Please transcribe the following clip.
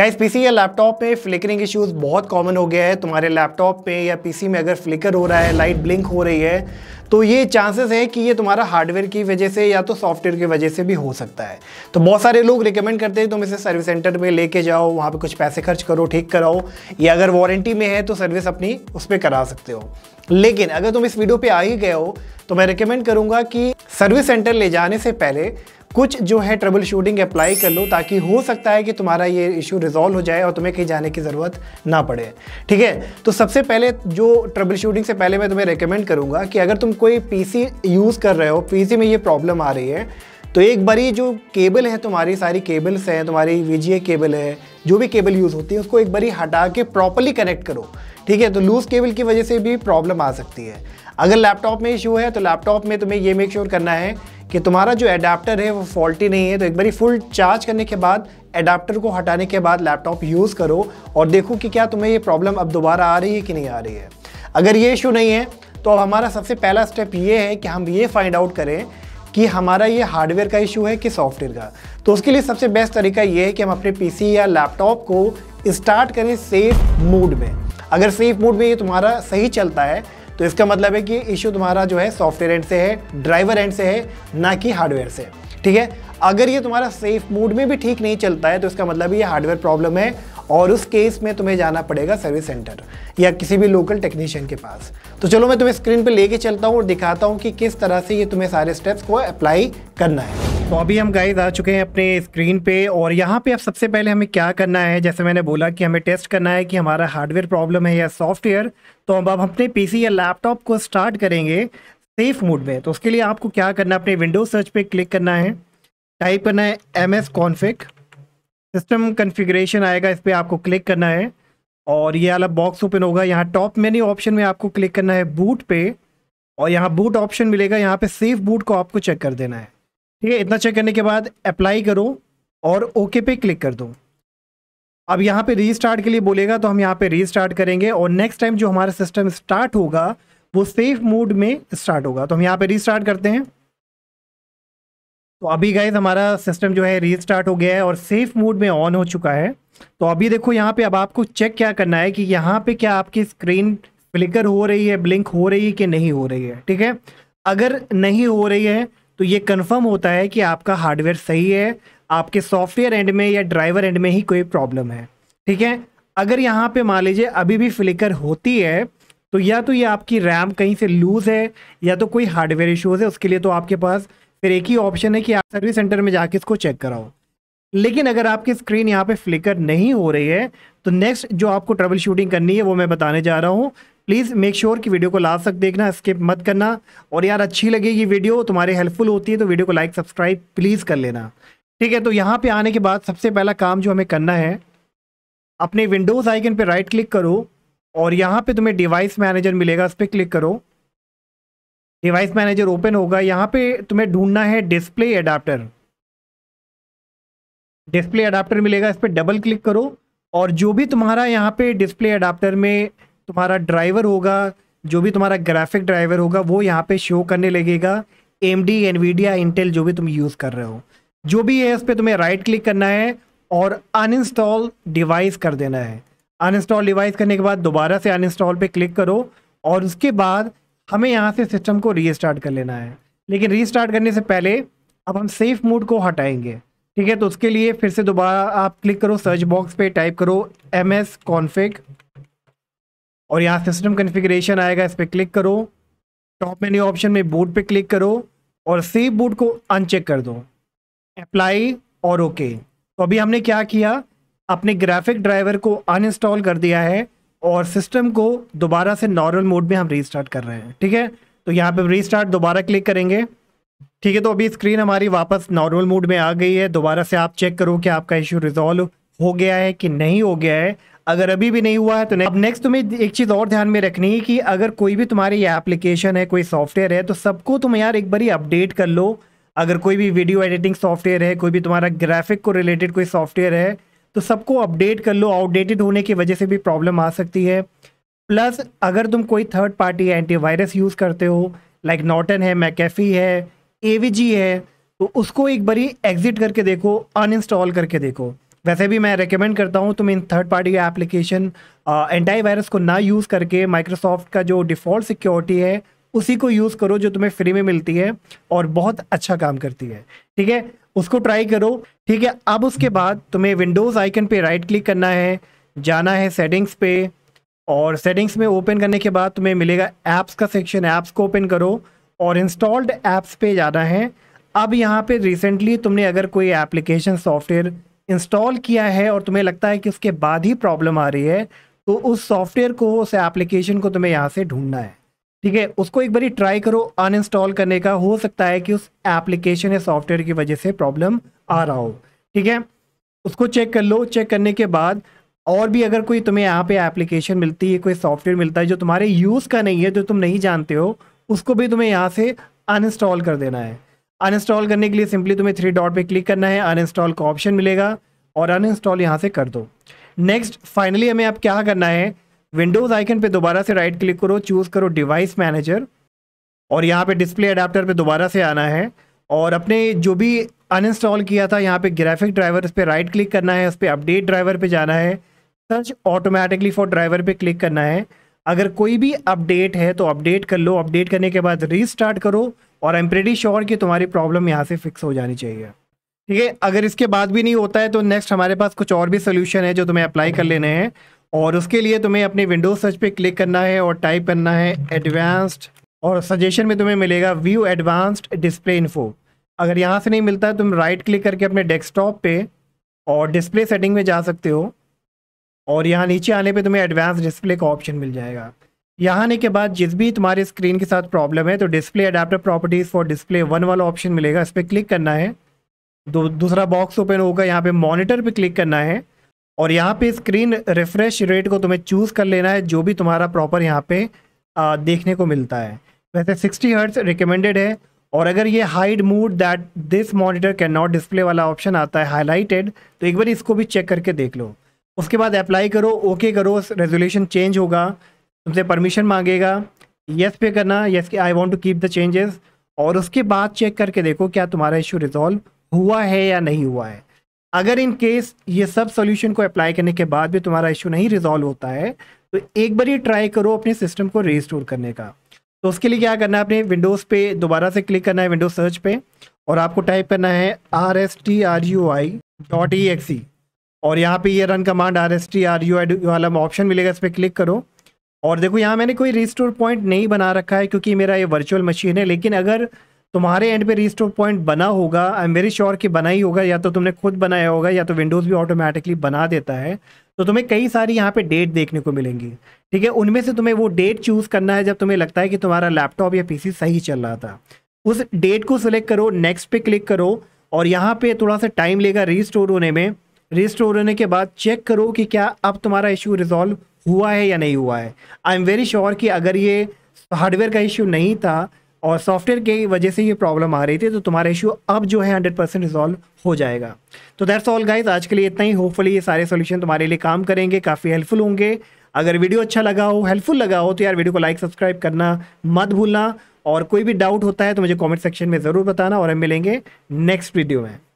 guys PC या laptop में flickering issues बहुत कॉमन हो गया है तुम्हारे लैपटॉप पे या पीसी में अगर फ्लिकर हो रहा है लाइट ब्लिंक हो रही है तो ये चांसेस है कि ये तुम्हारा हार्डवेयर की वजह से या तो सॉफ्टवेयर की वजह से भी हो सकता है तो बहुत सारे लोग रिकमेंड करते हैं तुम इसे सर्विस सेंटर में लेके जाओ वहाँ पे कुछ पैसे खर्च करो ठीक कराओ या अगर वारंटी में है तो सर्विस अपनी उस पर करा सकते हो लेकिन अगर तुम इस वीडियो पे आ ही गए हो तो मैं रिकमेंड करूँगा कि सर्विस सेंटर ले जाने से पहले कुछ जो है ट्रबल शूटिंग अप्लाई कर लो ताकि हो सकता है कि तुम्हारा ये इशू रिजॉल्व हो जाए और तुम्हें कहीं जाने की ज़रूरत ना पड़े ठीक है तो सबसे पहले जो ट्रबल शूटिंग से पहले मैं तुम्हें रिकमेंड करूँगा कि अगर तुम कोई पी यूज़ कर रहे हो पी में ये प्रॉब्लम आ रही है तो एक बारी जो केबल है तुम्हारी सारी केबल्स हैं तुम्हारी वी केबल है जो भी केबल यूज़ होती है उसको एक बारी हटा के प्रॉपरली कनेक्ट करो ठीक है तो लूज़ केबल की वजह से भी प्रॉब्लम आ सकती है अगर लैपटॉप में इशू है तो लैपटॉप में तुम्हें ये मेक श्योर sure करना है कि तुम्हारा जो एडाप्टर है वो फॉल्टी नहीं है तो एक बार फुल चार्ज करने के बाद एडाप्टर को हटाने के बाद लैपटॉप यूज़ करो और देखो कि क्या तुम्हें ये प्रॉब्लम अब दोबारा आ रही है कि नहीं आ रही है अगर ये इशू नहीं है तो अब हमारा सबसे पहला स्टेप ये है कि हम ये फाइंड आउट करें कि हमारा ये हार्डवेयर का इशू है कि सॉफ्टवेयर का तो उसके लिए सबसे बेस्ट तरीका ये है कि हम अपने पी या लैपटॉप को स्टार्ट करें सेफ मूड में अगर सेफ मूड में ये तुम्हारा सही चलता है तो इसका मतलब है कि इशू तुम्हारा जो है सॉफ्टवेयर एंड से है ड्राइवर एंड से है ना कि हार्डवेयर से ठीक है अगर ये तुम्हारा सेफ मोड में भी ठीक नहीं चलता है तो इसका मतलब ये हार्डवेयर प्रॉब्लम है और उस केस में तुम्हें जाना पड़ेगा सर्विस सेंटर या किसी भी लोकल टेक्नीशियन के पास तो चलो मैं तुम्हें स्क्रीन पर लेके चलता हूँ और दिखाता हूँ कि किस तरह से ये तुम्हें सारे स्टेप्स को अप्लाई करना है तो अभी हम गाइस आ चुके हैं अपने स्क्रीन पे और यहाँ पे अब सबसे पहले हमें क्या करना है जैसे मैंने बोला कि हमें टेस्ट करना है कि हमारा हार्डवेयर प्रॉब्लम है या सॉफ्टवेयर तो हम अब अपने पीसी या लैपटॉप को स्टार्ट करेंगे सेफ मोड में तो उसके लिए आपको क्या करना है अपने विंडो सर्च पे क्लिक करना है टाइप करना है M S config system configuration आएगा इस पर आपको क्लिक करना है और ये अला बॉक्स ओपन होगा यहाँ टॉप मेन्यू ऑप्शन में आपको क्लिक करना है बूट पे और यहाँ बूट ऑप्शन मिलेगा यहाँ पे सेफ बूट को आपको चेक कर देना है ठीक है इतना चेक करने के बाद अप्लाई करो और ओके पे क्लिक कर दो अब यहाँ पे रीस्टार्ट के लिए बोलेगा तो हम यहाँ पे रीस्टार्ट करेंगे और नेक्स्ट टाइम जो हमारा सिस्टम स्टार्ट होगा वो सेफ मोड में स्टार्ट होगा तो हम यहाँ पे रीस्टार्ट करते हैं तो अभी गाइज हमारा सिस्टम जो है रीस्टार्ट हो गया है और सेफ मोड में ऑन हो चुका है तो अभी देखो यहाँ पे अब आपको चेक क्या करना है कि यहाँ पे क्या आपकी स्क्रीन फ्लिकर हो रही है ब्लिंक हो रही है कि नहीं हो रही है ठीक है अगर नहीं हो रही है तो ये कंफर्म होता है कि आपका हार्डवेयर सही है आपके सॉफ्टवेयर एंड में या ड्राइवर एंड में ही कोई प्रॉब्लम है ठीक है अगर यहाँ पे मान लीजिए अभी भी फ्लिकर होती है तो या तो ये आपकी रैम कहीं से लूज है या तो कोई हार्डवेयर इशूज़ है उसके लिए तो आपके पास फिर एक ही ऑप्शन है कि आप सर्विस सेंटर में जाके इसको चेक कराओ लेकिन अगर आपकी स्क्रीन यहाँ पे फ्लिकर नहीं हो रही है तो नेक्स्ट जो आपको ट्रबल शूटिंग करनी है वो मैं बताने जा रहा हूँ प्लीज़ मेक श्योर कि वीडियो को लास्ट तक देखना स्किप मत करना और यार अच्छी लगेगी वीडियो तुम्हारे हेल्पफुल होती है तो वीडियो को लाइक सब्सक्राइब प्लीज़ कर लेना ठीक है तो यहाँ पे आने के बाद सबसे पहला काम जो हमें करना है अपने विंडोज़ आइकन पे राइट क्लिक करो और यहाँ पे तुम्हें डिवाइस मैनेजर मिलेगा उस पर क्लिक करो डिवाइस मैनेजर ओपन होगा यहाँ पे तुम्हें ढूंढना है डिस्प्ले अडाप्टर डिस्प्ले अडाप्टर मिलेगा इस पर डबल क्लिक करो और जो भी तुम्हारा यहाँ पे डिस्प्ले अडाप्टर में तुम्हारा ड्राइवर होगा जो भी तुम्हारा ग्राफिक ड्राइवर होगा वो यहाँ पे शो करने लगेगा एम डी एनवीडिया इंटेल जो भी तुम यूज़ कर रहे हो जो भी है इस पर तुम्हें राइट क्लिक करना है और अनइंस्टॉल डिवाइस कर देना है अनइंस्टॉल डिवाइस करने के बाद दोबारा से अनइंस्टॉल पे क्लिक करो और उसके बाद हमें यहाँ से सिस्टम को रीस्टार्ट कर लेना है लेकिन रीस्टार्ट करने से पहले अब हम सेफ मोड को हटाएंगे ठीक है तो उसके लिए फिर से दोबारा आप क्लिक करो सर्च बॉक्स पे टाइप करो एम एस और यहाँ सिस्टम कन्फिग्रेशन आएगा इस पर क्लिक करो टॉप मेन्यू ऑप्शन में बूट पे क्लिक करो और सेव बूट को अनचेक कर दो अप्लाई और ओके तो अभी हमने क्या किया अपने ग्राफिक ड्राइवर को अनइंस्टॉल कर दिया है और सिस्टम को दोबारा से नॉर्मल मोड में हम रीस्टार्ट कर रहे हैं ठीक है तो यहाँ पे रीस्टार्ट दोबारा क्लिक करेंगे ठीक है तो अभी स्क्रीन हमारी वापस नॉर्मल मोड में आ गई है दोबारा से आप चेक करो कि आपका इशू रिजॉल्व हो गया है कि नहीं हो गया है अगर अभी भी नहीं हुआ है तो नहीं अब नेक्स्ट तुम्हें एक चीज़ और ध्यान में रखनी है कि अगर कोई भी तुम्हारी ये एप्लीकेशन है कोई सॉफ्टवेयर है तो सबको तुम यार एक बार अपडेट कर लो अगर कोई भी वीडियो एडिटिंग सॉफ्टवेयर है कोई भी तुम्हारा ग्राफिक को रिलेटेड कोई सॉफ्टवेयर है तो सबको अपडेट कर लो आउटडेटेड होने की वजह से भी प्रॉब्लम आ सकती है प्लस अगर तुम कोई थर्ड पार्टी एंटीवायरस यूज़ करते हो लाइक नॉटन है मैकेफी है ए है तो उसको एक बारी एग्ज़िट करके देखो अनइंस्टॉल करके देखो वैसे भी मैं रेकमेंड करता हूँ तुम इन third party application antivirus को ना यूज़ करके माइक्रोसॉफ्ट का जो डिफ़ॉल्ट सिक्योरिटी है उसी को यूज़ करो जो तुम्हें फ्री में मिलती है और बहुत अच्छा काम करती है ठीक है उसको ट्राई करो ठीक है अब उसके बाद तुम्हें विंडोज़ आइकन पे राइट क्लिक करना है जाना है सेटिंग्स पे और सेटिंग्स में ओपन करने के बाद तुम्हें मिलेगा ऐप्स का सेक्शन ऐप्स को ओपन करो और इंस्टॉल्ड ऐप्स पे जाना है अब यहाँ पे रिसेंटली तुमने अगर कोई एप्लीकेशन सॉफ्टवेयर इंस्टॉल किया है और तुम्हें लगता है कि उसके बाद ही प्रॉब्लम आ रही है तो उस सॉफ्टवेयर को उस एप्लीकेशन को तुम्हें यहाँ से ढूंढना है ठीक है उसको एक बारी ट्राई करो अनइंस्टॉल करने का हो सकता है कि उस एप्लीकेशन या सॉफ्टवेयर की वजह से प्रॉब्लम आ रहा हो ठीक है उसको चेक कर लो चेक करने के बाद और भी अगर कोई तुम्हें यहाँ पे एप्लीकेशन मिलती है कोई सॉफ्टवेयर मिलता है जो तुम्हारे यूज़ का नहीं है जो तुम नहीं जानते हो उसको भी तुम्हें यहाँ से अनइंस्टॉल कर देना है अनइंस्टॉल करने के लिए सिंपली तुम्हें थ्री डॉट पे क्लिक करना है अनइंस्टॉल का ऑप्शन मिलेगा और अनइंस्टॉल यहाँ से कर दो नेक्स्ट फाइनली हमें अब क्या करना है विंडोज़ आइकन पे दोबारा से राइट क्लिक करो चूज़ करो डिवाइस मैनेजर और यहाँ पे डिस्प्ले अडाप्टर पे दोबारा से आना है और अपने जो भी अनइंस्टॉल किया था यहाँ पे ग्राफिक ड्राइवर उस पर राइट क्लिक करना है उस पर अपडेट ड्राइवर पे जाना है सर्च ऑटोमेटिकली फॉर ड्राइवर पे क्लिक करना है अगर कोई भी अपडेट है तो अपडेट कर लो अपडेट करने के बाद रीस्टार्ट करो और आई एम प्रेटी श्योर कि तुम्हारी प्रॉब्लम यहाँ से फिक्स हो जानी चाहिए ठीक है अगर इसके बाद भी नहीं होता है तो नेक्स्ट हमारे पास कुछ और भी सोल्यूशन है जो तुम्हें अप्लाई कर लेने हैं और उसके लिए तुम्हें अपने विंडोज सर्च पे क्लिक करना है और टाइप करना है एडवांस्ड और सजेशन में तुम्हें मिलेगा व्यू एडवांस्ड डिस्प्ले इन्फो अगर यहाँ से नहीं मिलता है तुम राइट क्लिक करके अपने डेस्कटॉप पे और डिस्प्ले सेटिंग में जा सकते हो और यहाँ नीचे आने पे तुम्हें एडवांस डिस्प्ले का ऑप्शन मिल जाएगा यहाँ आने के बाद जिस भी तुम्हारे स्क्रीन के साथ प्रॉब्लम है तो display adapter properties for display one वाला ऑप्शन मिलेगा इस पर क्लिक करना है दो दूसरा बॉक्स ओपन होगा यहाँ पे मॉनिटर पे क्लिक करना है और यहाँ पे स्क्रीन रिफ्रेश रेट को तुम्हें चूज़ कर लेना है जो भी तुम्हारा प्रॉपर यहाँ पे आ, देखने को मिलता है वैसे सिक्सटी हर्ट्स रिकमेंडेड है और अगर ये hide mode that this monitor can not display वाला ऑप्शन आता है हाईलाइटेड तो एक बार इसको भी चेक करके देख लो उसके बाद अप्लाई करो ओके करो रेजोल्यूशन चेंज होगा तुमसे परमिशन मांगेगा येस पे करना येस के I want to keep the changes और उसके बाद चेक करके देखो क्या तुम्हारा इशू रिजॉल्व हुआ है या नहीं हुआ है अगर इन केस ये सब सॉल्यूशन को अप्लाई करने के बाद भी तुम्हारा इशू नहीं रिजॉल्व होता है तो एक बार ये ट्राई करो अपने सिस्टम को रिस्टोर करने का तो उसके लिए क्या करना है अपने विंडोज़ पे दोबारा से क्लिक करना है विंडोज सर्च पे और आपको टाइप करना है R S T R U I dot E X E और यहाँ पे ये run command R S T R U एड वाला ऑप्शन मिलेगा इस पर क्लिक करो और देखो यहाँ मैंने कोई रिस्टोर पॉइंट नहीं बना रखा है क्योंकि मेरा ये वर्चुअल मशीन है लेकिन अगर तुम्हारे एंड पे रिस्टोर पॉइंट बना होगा आई एम वेरी श्योर कि बना ही होगा या तो तुमने खुद बनाया होगा या तो विंडोज़ भी ऑटोमेटिकली बना देता है तो तुम्हें कई सारी यहाँ पे डेट देखने को मिलेंगी ठीक है उनमें से तुम्हें वो डेट चूज़ करना है जब तुम्हें लगता है कि तुम्हारा लैपटॉप या पीसी सही चल रहा था उस डेट को सिलेक्ट करो नेक्स्ट पे क्लिक करो और यहाँ पे थोड़ा सा टाइम लेगा रिस्टोर होने में रिस्टोर होने के बाद चेक करो कि क्या अब तुम्हारा इशू रिजॉल्व हुआ है या नहीं हुआ है आई एम वेरी श्योर कि अगर ये हार्डवेयर का इशू नहीं था और सॉफ्टवेयर की वजह से ये प्रॉब्लम आ रही थी तो तुम्हारा इशू अब जो है हंड्रेड परसेंट रिजॉल्व हो जाएगा तो दैट्स ऑल गाइज आज के लिए इतना ही होपफुली ये सारे सोल्यूशन तुम्हारे लिए काम करेंगे काफ़ी हेल्पफुल होंगे अगर वीडियो अच्छा लगा हो हेल्पफुल लगा हो तो यार वीडियो को लाइक सब्सक्राइब करना मत भूलना और कोई भी डाउट होता है तो मुझे कॉमेंट सेक्शन में ज़रूर बताना और हम मिलेंगे नेक्स्ट वीडियो में